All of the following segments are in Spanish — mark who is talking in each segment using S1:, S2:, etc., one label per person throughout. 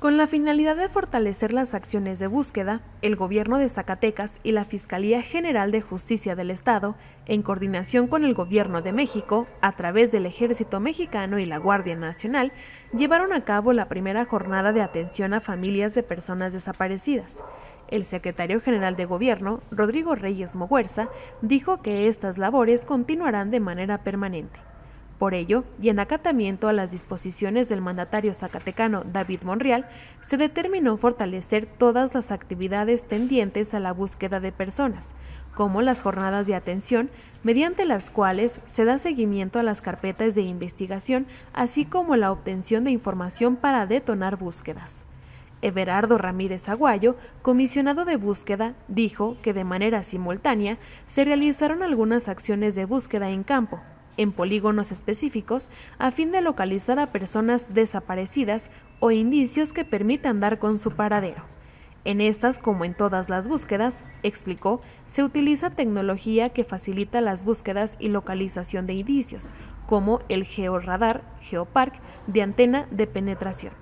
S1: Con la finalidad de fortalecer las acciones de búsqueda, el Gobierno de Zacatecas y la Fiscalía General de Justicia del Estado, en coordinación con el Gobierno de México, a través del Ejército Mexicano y la Guardia Nacional, llevaron a cabo la primera jornada de atención a familias de personas desaparecidas. El secretario general de Gobierno, Rodrigo Reyes Moguerza, dijo que estas labores continuarán de manera permanente. Por ello, y en acatamiento a las disposiciones del mandatario zacatecano David Monreal, se determinó fortalecer todas las actividades tendientes a la búsqueda de personas, como las jornadas de atención, mediante las cuales se da seguimiento a las carpetas de investigación, así como la obtención de información para detonar búsquedas. Everardo Ramírez Aguayo, comisionado de búsqueda, dijo que de manera simultánea se realizaron algunas acciones de búsqueda en campo, en polígonos específicos a fin de localizar a personas desaparecidas o indicios que permitan dar con su paradero. En estas, como en todas las búsquedas, explicó, se utiliza tecnología que facilita las búsquedas y localización de indicios, como el georradar, geopark, de antena de penetración.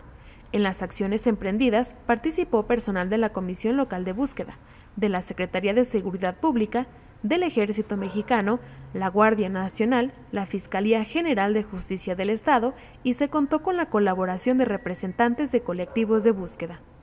S1: En las acciones emprendidas participó personal de la Comisión Local de Búsqueda, de la Secretaría de Seguridad Pública, del Ejército Mexicano, la Guardia Nacional, la Fiscalía General de Justicia del Estado y se contó con la colaboración de representantes de colectivos de búsqueda.